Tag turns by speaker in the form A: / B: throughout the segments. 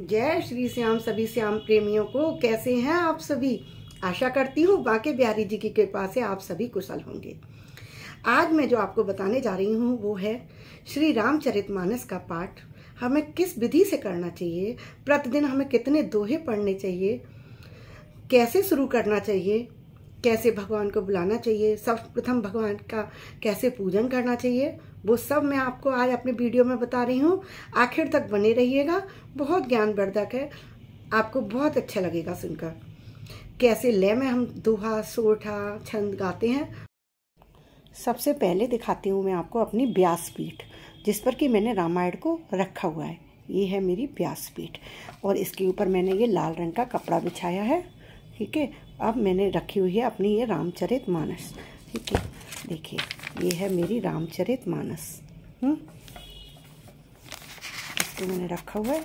A: जय श्री श्याम सभी श्याम प्रेमियों को कैसे हैं आप सभी आशा करती हूँ बाके बिहारी जी की कृपा से आप सभी कुशल होंगे आज मैं जो आपको बताने जा रही हूँ वो है श्री रामचरितमानस का पाठ हमें किस विधि से करना चाहिए प्रतिदिन हमें कितने दोहे पढ़ने चाहिए कैसे शुरू करना चाहिए कैसे भगवान को बुलाना चाहिए सर्वप्रथम भगवान का कैसे पूजन करना चाहिए वो सब मैं आपको आज अपने वीडियो में बता रही हूँ आखिर तक बने रहिएगा बहुत ज्ञानवर्धक है आपको बहुत अच्छा लगेगा सुनकर कैसे लय में हम दोहा सोठा छंद गाते हैं सबसे पहले दिखाती हूँ मैं आपको अपनी व्यासपीठ जिस पर कि मैंने रामायण को रखा हुआ है ये है मेरी व्यासपीठ और इसके ऊपर मैंने ये लाल रंग का कपड़ा बिछाया है ठीक है अब मैंने रखी हुई है अपनी ये रामचरित मानस ठीक है देखिए ये है मेरी रामचरित मानस हम्म? इसको मैंने रखा हुआ है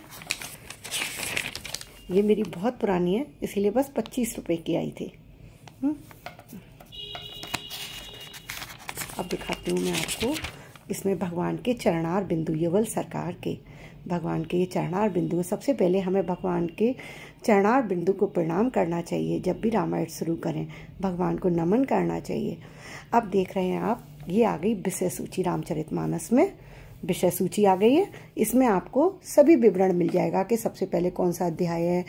A: ये मेरी बहुत पुरानी है इसीलिए बस पच्चीस रुपए की आई थी हुँ? हम्म? अब दिखाती हूँ मैं आपको इसमें भगवान के चरणार बिंदु यवल सरकार के भगवान के ये चरणार बिंदु सबसे पहले हमें भगवान के चरणार बिंदु को प्रणाम करना चाहिए जब भी रामायण शुरू करें भगवान को नमन करना चाहिए अब देख रहे हैं आप ये आ गई विषय सूची मानस में विषय सूची आ गई है इसमें आपको सभी विवरण मिल जाएगा कि सबसे पहले कौन सा अध्याय है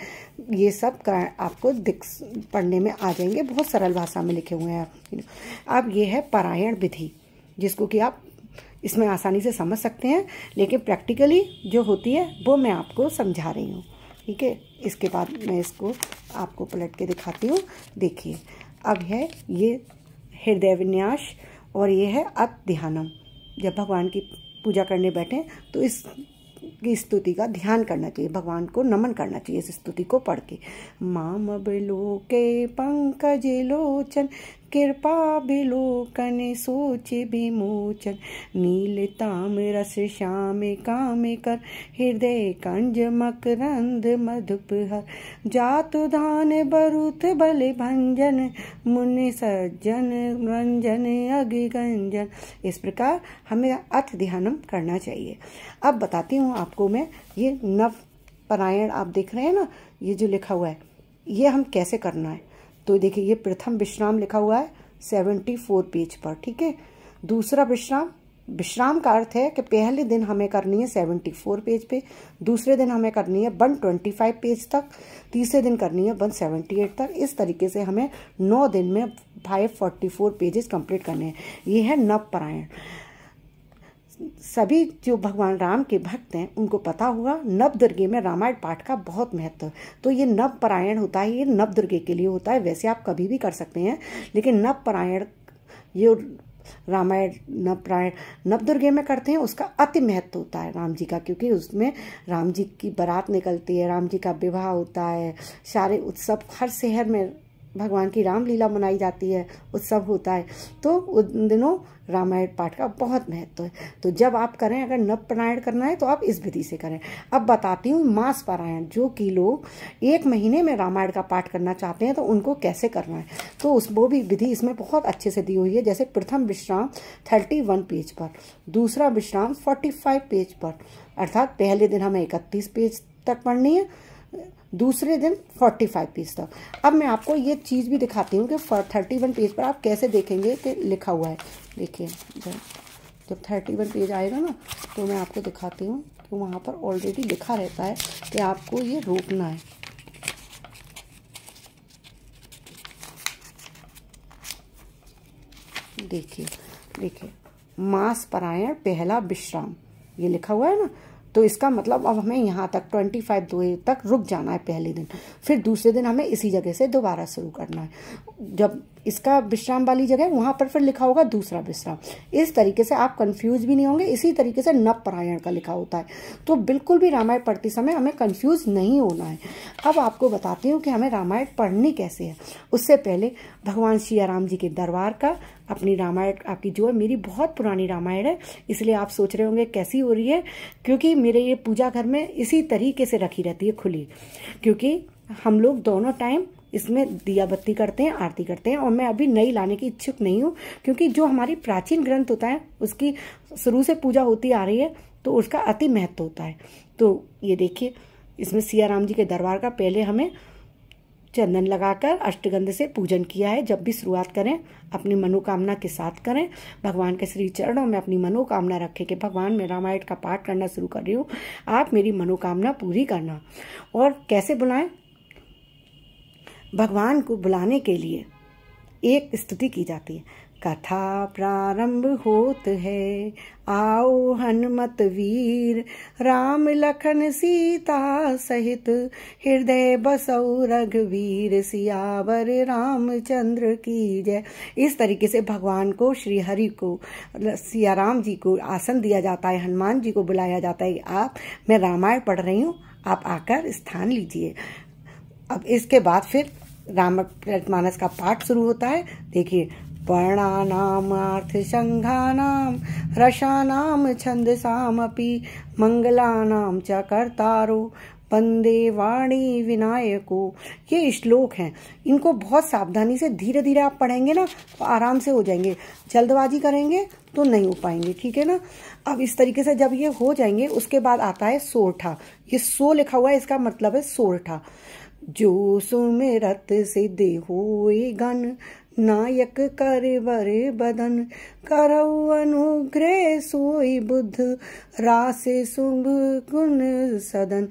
A: ये सब आपको दिख पढ़ने में आ जाएंगे बहुत सरल भाषा में लिखे हुए हैं अब ये है पारायण विधि जिसको कि आप इसमें आसानी से समझ सकते हैं लेकिन प्रैक्टिकली जो होती है वो मैं आपको समझा रही हूँ ठीक है इसके बाद मैं इसको आपको पलट के दिखाती हूँ देखिए अब है ये हृदय विन्यास और ये है अत ध्यानम जब भगवान की पूजा करने बैठे तो इस की स्तुति का ध्यान करना चाहिए भगवान को नमन करना चाहिए इस स्तुति को पढ़ के माम बिलोके पंकज लोचन कृपा बिलोकन सोच विमोचन नील ताम रस श्याम काम कर हृदय कंज मकरंद मधुपहर जातु धान बरुत बल भंजन मुनि सज्जन रंजन गंजन इस प्रकार हमें अर्थ ध्यान करना चाहिए अब बताती हूँ आपको मैं ये नव परायण आप देख रहे हैं ना ये जो लिखा हुआ है ये हम कैसे करना है तो देखिए ये प्रथम विश्राम लिखा हुआ है सेवेंटी फोर पेज पर ठीक है दूसरा विश्राम विश्राम का अर्थ है कि पहले दिन हमें करनी है सेवेंटी फोर पेज पे दूसरे दिन हमें करनी है वन ट्वेंटी फाइव पेज तक तीसरे दिन करनी है वन सेवेंटी एट तक इस तरीके से हमें नौ दिन में five forty four pages complete करने हैं ये है नवपरायण सभी जो भगवान राम के भक्त हैं उनको पता होगा नव दुर्गे में रामायण पाठ का बहुत महत्व तो ये नव होता है ये नव दुर्गे के लिए होता है वैसे आप कभी भी कर सकते हैं लेकिन नव ये रामायण नवपरायण नवदुर्गे में करते हैं उसका अति महत्व होता है राम जी का क्योंकि उसमें राम जी की बारात निकलती है राम जी का विवाह होता है सारे उत्सव हर शहर में भगवान की रामलीला मनाई जाती है उत्सव होता है तो उन दिनों रामायण पाठ का बहुत महत्व है तो जब आप करें अगर नव पारायण करना है तो आप इस विधि से करें अब बताती हूँ मास पारायण जो कि लोग एक महीने में रामायण का पाठ करना चाहते हैं तो उनको कैसे करना है तो उस वो भी विधि इसमें बहुत अच्छे से दी हुई है जैसे प्रथम विश्राम थर्टी वन पेज पर दूसरा विश्राम फोर्टी फाइव पेज पर अर्थात पहले दिन हमें इकतीस पेज तक पढ़नी है दूसरे दिन फोर्टी फाइव पेज तक अब मैं आपको ये चीज़ भी दिखाती हूँ कि थर्टी वन पेज पर आप कैसे देखेंगे कि लिखा हुआ है देखिए जब जब थर्टी वन पेज आएगा ना तो मैं आपको दिखाती हूँ कि वहाँ पर ऑलरेडी लिखा रहता है कि आपको ये रोकना है देखिए देखिए मास परायण पहला विश्राम ये लिखा हुआ है ना तो इसका मतलब अब हमें यहाँ तक ट्वेंटी फाइव बजे तक रुक जाना है पहले दिन फिर दूसरे दिन हमें इसी जगह से दोबारा शुरू करना है जब इसका विश्राम वाली जगह वहाँ पर फिर लिखा होगा दूसरा विश्राम इस तरीके से आप कंफ्यूज भी नहीं होंगे इसी तरीके से नव परायण का लिखा होता है तो बिल्कुल भी रामायण पढ़ते समय हमें कंफ्यूज नहीं होना है अब आपको बताती हूँ कि हमें रामायण पढ़नी कैसे है उससे पहले भगवान राम जी के दरबार का अपनी रामायण आपकी जो है मेरी बहुत पुरानी रामायण है इसलिए आप सोच रहे होंगे कैसी हो रही है क्योंकि मेरे ये पूजा घर में इसी तरीके से रखी रहती है खुली क्योंकि हम लोग दोनों टाइम इसमें दिया बत्ती करते हैं आरती करते हैं और मैं अभी नई लाने की इच्छुक नहीं हूँ क्योंकि जो हमारी प्राचीन ग्रंथ होता है उसकी शुरू से पूजा होती आ रही है तो उसका अति महत्व होता है तो ये देखिए इसमें सियाराम जी के दरबार का पहले हमें चंदन लगाकर अष्टगंध से पूजन किया है जब भी शुरुआत करें अपनी मनोकामना के साथ करें भगवान के श्री चरणों में अपनी मनोकामना रखें कि भगवान मैं रामायण का पाठ करना शुरू कर रही हूँ आप मेरी मनोकामना पूरी करना और कैसे बुलाएं भगवान को बुलाने के लिए एक स्तुति की जाती है कथा प्रारंभ होत है आओ हनुमत वीर राम लखन सीता सहित हृदय बसौ रघुवीर सियावर रामचंद्र की जय इस तरीके से भगवान को श्री हरि को सिया राम जी को आसन दिया जाता है हनुमान जी को बुलाया जाता है आप मैं रामायण पढ़ रही हूँ आप आकर स्थान लीजिए अब इसके बाद फिर राम मानस का पाठ शुरू होता है देखिए वर्णानामार्थसङ्घानां रसानां छन्दसामपि मङ्गलानां च कर्तारो वंदे वाणी विनायको ये श्लोक हैं इनको बहुत सावधानी से धीरे धीरे आप पढ़ेंगे ना तो आराम से हो जाएंगे जल्दबाजी करेंगे तो नहीं हो पाएंगे ठीक है ना अब इस तरीके से जब ये हो जाएंगे उसके बाद आता है सोरठा ये सो लिखा हुआ है इसका मतलब है सोरठा जो सुमिरत सिद्ध होए गण नायक कर वर बदन करऊ अनुग्रह सोई बुद्ध रासे शुभ गुण सदन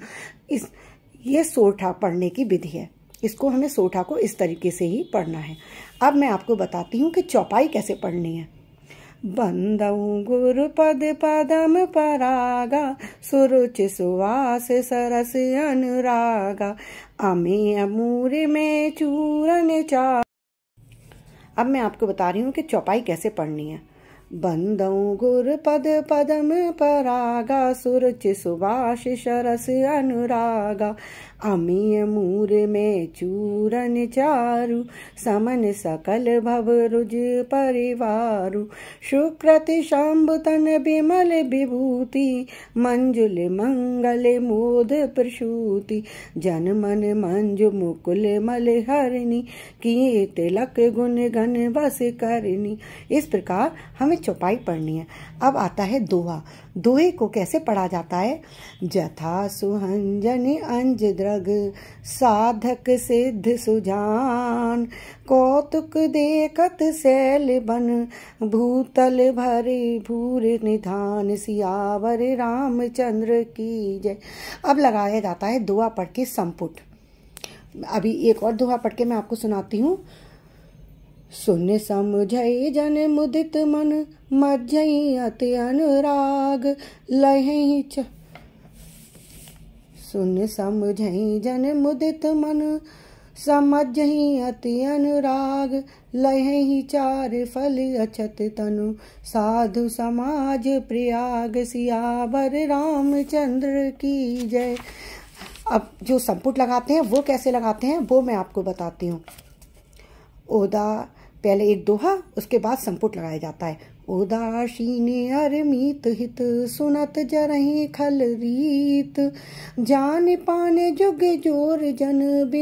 A: इस ये सोठा पढ़ने की विधि है इसको हमें सोठा को इस तरीके से ही पढ़ना है अब मैं आपको बताती हूँ कि चौपाई कैसे पढ़नी है बंदऊ गुरु पद पदम परागा सुरुचि सुवास सरस अनुरागा अमी अमूर में चूरन चा अब मैं आपको बता रही हूँ कि चौपाई कैसे पढ़नी है बंदों गुर पद पदम परागा सुरचि सुभाष शरस अनुरागा अमी अमूर में चूरन चारु समन सकल भव रुज परिवारु शुक्रति तन विमल विभूति मंजुल मंगल मोद प्रसूति जन मन मंजु मुकुल मल हरिणी किए तिलक गुण गण बस करनी इस प्रकार हमें चौपाई पढ़नी है अब आता है दोहा दोहे को कैसे पढ़ा जाता है जथा सुहंजन अंज द्रग साधक सिद्ध सुजान कौतुक देखत शैल बन भूतल भरे भूर निधान सियावर रामचंद्र की जय अब लगाया जाता है दोहा पढ़ के संपुट अभी एक और दोहा पढ़ के मैं आपको सुनाती हूँ सुन समझ जन मुदित मन मज्जई अति अनुराग लही च सुन समझई जन मुदित मन समझही अति अनुराग लही चार फल अचत तनु साधु समाज प्रयाग सियावर रामचंद्र की जय अब जो संपुट लगाते हैं वो कैसे लगाते हैं वो मैं आपको बताती हूँ ओदा पहले एक दोहा उसके बाद संपुट लगाया जाता है उदासीन मीत हित सुनत जरही खल रीत जान पाने जुग जोर जन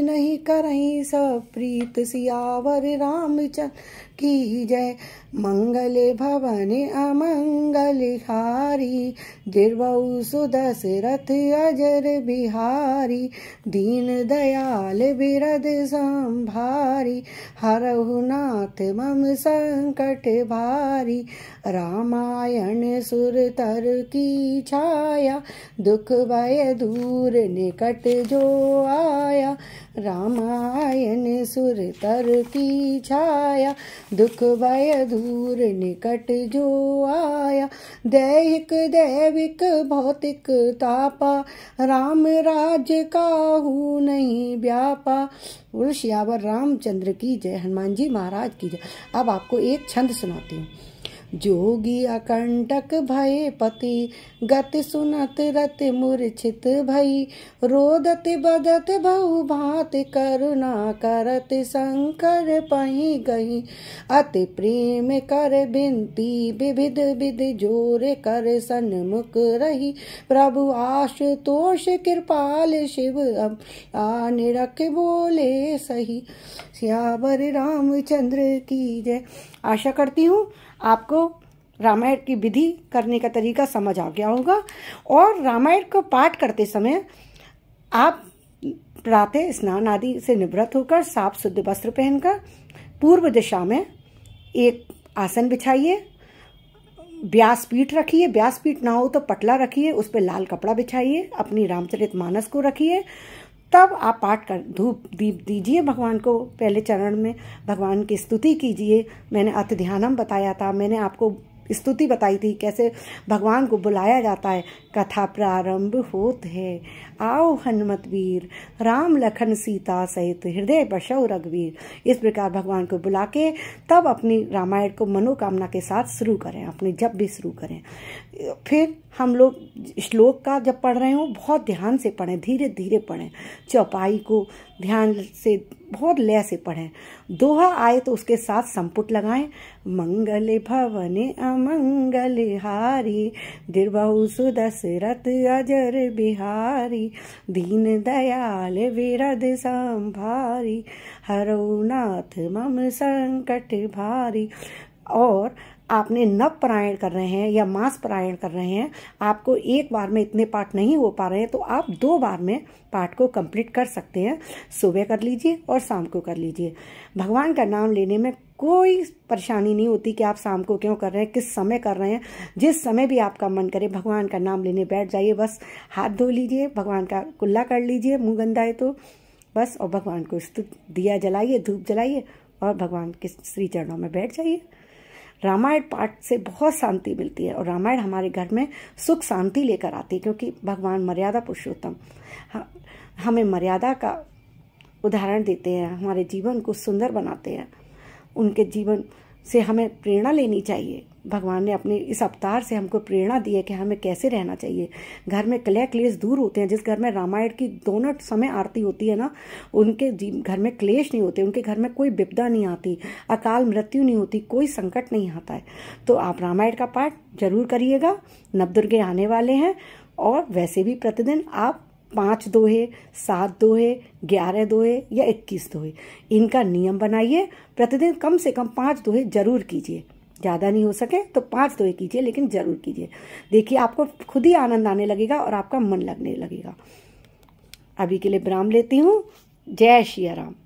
A: नहीं करही सप्रीत सियावर रामचंद्र की जय मंगल भवन अमंगलिहारी दिर्वऊ सुदशरथ अजर बिहारी दीन दयाल बिरद संभारी हरहुनाथ नाथ मम संकट भारी रामायण सुर तर की छाया दुख भय दूर निकट जो आया रामा सुर तर की छाया दुख भय दूर निकट जो आया दैहिक दैविक भौतिक तापा राम राज्य का हूँ नहीं व्यापा उर्ष रामचंद्र की जय हनुमान जी महाराज की जय अब आपको एक छंद सुनाती हूँ जोगी अकंटक भय पति गति सुनत रति मूर्छित भई रोदत बदत बहु भात करुणा करत शंकर पही गई अति प्रेम कर बिनती विविध विध जोर कर सन्मुख रही प्रभु आशुतोष कृपाल शिव अब आन रख बोले सही श्यावर रामचंद्र की जय आशा करती हूँ आपको रामायण की विधि करने का तरीका समझ आ गया होगा और रामायण को पाठ करते समय आप प्रातः स्नान आदि से निवृत्त होकर साफ शुद्ध वस्त्र पहनकर पूर्व दिशा में एक आसन बिछाइए व्यासपीठ रखिए व्यासपीठ ना हो तो पटला रखिए उस पर लाल कपड़ा बिछाइए अपनी रामचरित मानस को रखिए तब आप पाठ कर धूप दीप दीजिए भगवान को पहले चरण में भगवान की स्तुति कीजिए मैंने अत ध्यानम बताया था मैंने आपको स्तुति बताई थी कैसे भगवान को बुलाया जाता है कथा प्रारंभ होत है आओ हनुमत वीर राम लखन सीता सहित हृदय बशव रघुवीर इस प्रकार भगवान को बुला के तब अपनी रामायण को मनोकामना के साथ शुरू करें अपने जब भी शुरू करें फिर हम लोग श्लोक का जब पढ़ रहे हो बहुत ध्यान से पढ़ें धीरे धीरे पढ़ें चौपाई को ध्यान से बहुत लय से पढ़ें दोहा आए तो उसके साथ संपुट लगाएं मंगल भवन अमंगल हारी दिर्बहु सुदशरथ अजर बिहारी दीन दयाल विरद संभारी हरो नाथ मम संकट भारी और आपने नव पारायण कर रहे हैं या मास पारायण कर रहे हैं आपको एक बार में इतने पाठ नहीं हो पा रहे हैं तो आप दो बार में पाठ को कंप्लीट कर सकते हैं सुबह कर लीजिए और शाम को कर लीजिए भगवान का नाम लेने में कोई परेशानी नहीं होती कि आप शाम को क्यों कर रहे हैं किस समय कर रहे हैं जिस समय भी आपका मन करे भगवान का नाम लेने बैठ जाइए बस हाथ धो लीजिए भगवान का कुल्ला कर लीजिए मुँह गंदा है तो बस और भगवान को स्तुत दिया जलाइए धूप जलाइए और भगवान के श्री चरणों में बैठ जाइए रामायण पाठ से बहुत शांति मिलती है और रामायण हमारे घर में सुख शांति लेकर आती है क्योंकि भगवान मर्यादा पुरुषोत्तम हमें मर्यादा का उदाहरण देते हैं हमारे जीवन को सुंदर बनाते हैं उनके जीवन से हमें प्रेरणा लेनी चाहिए भगवान ने अपने इस अवतार से हमको प्रेरणा दी है कि हमें कैसे रहना चाहिए घर में क्लह क्लेश दूर होते हैं जिस घर में रामायण की दोनों समय आरती होती है ना उनके घर में क्लेश नहीं होते उनके घर में कोई विपदा नहीं आती अकाल मृत्यु नहीं होती कोई संकट नहीं आता है तो आप रामायण का पाठ जरूर करिएगा नवदुर्गे आने वाले हैं और वैसे भी प्रतिदिन आप पाँच दोहे सात दोहे ग्यारह दोहे या इक्कीस दोहे इनका नियम बनाइए प्रतिदिन कम से कम पाँच दोहे जरूर कीजिए ज़्यादा नहीं हो सके तो पाँच दोए तो कीजिए लेकिन ज़रूर कीजिए देखिए आपको खुद ही आनंद आने लगेगा और आपका मन लगने लगेगा अभी के लिए विराम लेती हूँ जय श्री राम